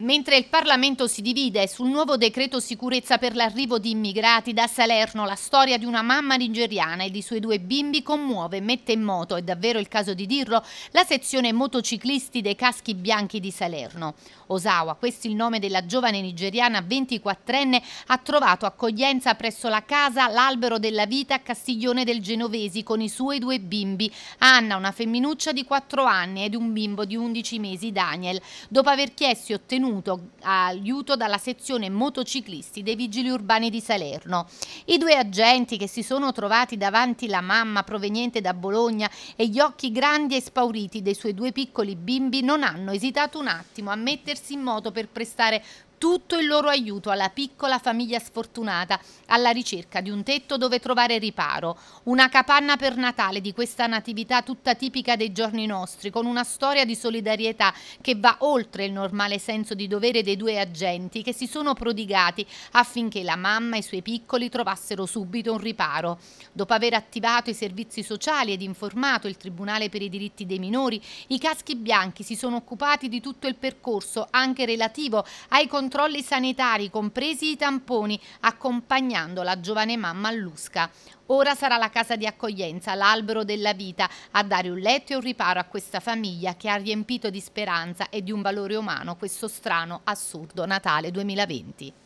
Mentre il Parlamento si divide sul nuovo decreto sicurezza per l'arrivo di immigrati da Salerno, la storia di una mamma nigeriana e di suoi due bimbi commuove, mette in moto, è davvero il caso di dirlo, la sezione motociclisti dei caschi bianchi di Salerno. Osawa, questo è il nome della giovane nigeriana 24enne, ha trovato accoglienza presso la casa L'Albero della Vita a Castiglione del Genovesi con i suoi due bimbi, Anna, una femminuccia di 4 anni ed un bimbo di 11 mesi, Daniel. Dopo aver chiesto e ottenuto ottenuto aiuto dalla sezione motociclisti dei vigili urbani di Salerno. I due agenti che si sono trovati davanti la mamma proveniente da Bologna e gli occhi grandi e spauriti dei suoi due piccoli bimbi non hanno esitato un attimo a mettersi in moto per prestare tutto il loro aiuto alla piccola famiglia sfortunata alla ricerca di un tetto dove trovare riparo, una capanna per Natale di questa natività tutta tipica dei giorni nostri, con una storia di solidarietà che va oltre il normale senso di dovere dei due agenti che si sono prodigati affinché la mamma e i suoi piccoli trovassero subito un riparo. Dopo aver attivato i servizi sociali ed informato il Tribunale per i diritti dei minori, i caschi bianchi si sono occupati di tutto il percorso, anche relativo ai condizioni controlli sanitari, compresi i tamponi, accompagnando la giovane mamma Lusca. Ora sarà la casa di accoglienza, l'albero della vita, a dare un letto e un riparo a questa famiglia che ha riempito di speranza e di un valore umano questo strano, assurdo Natale 2020.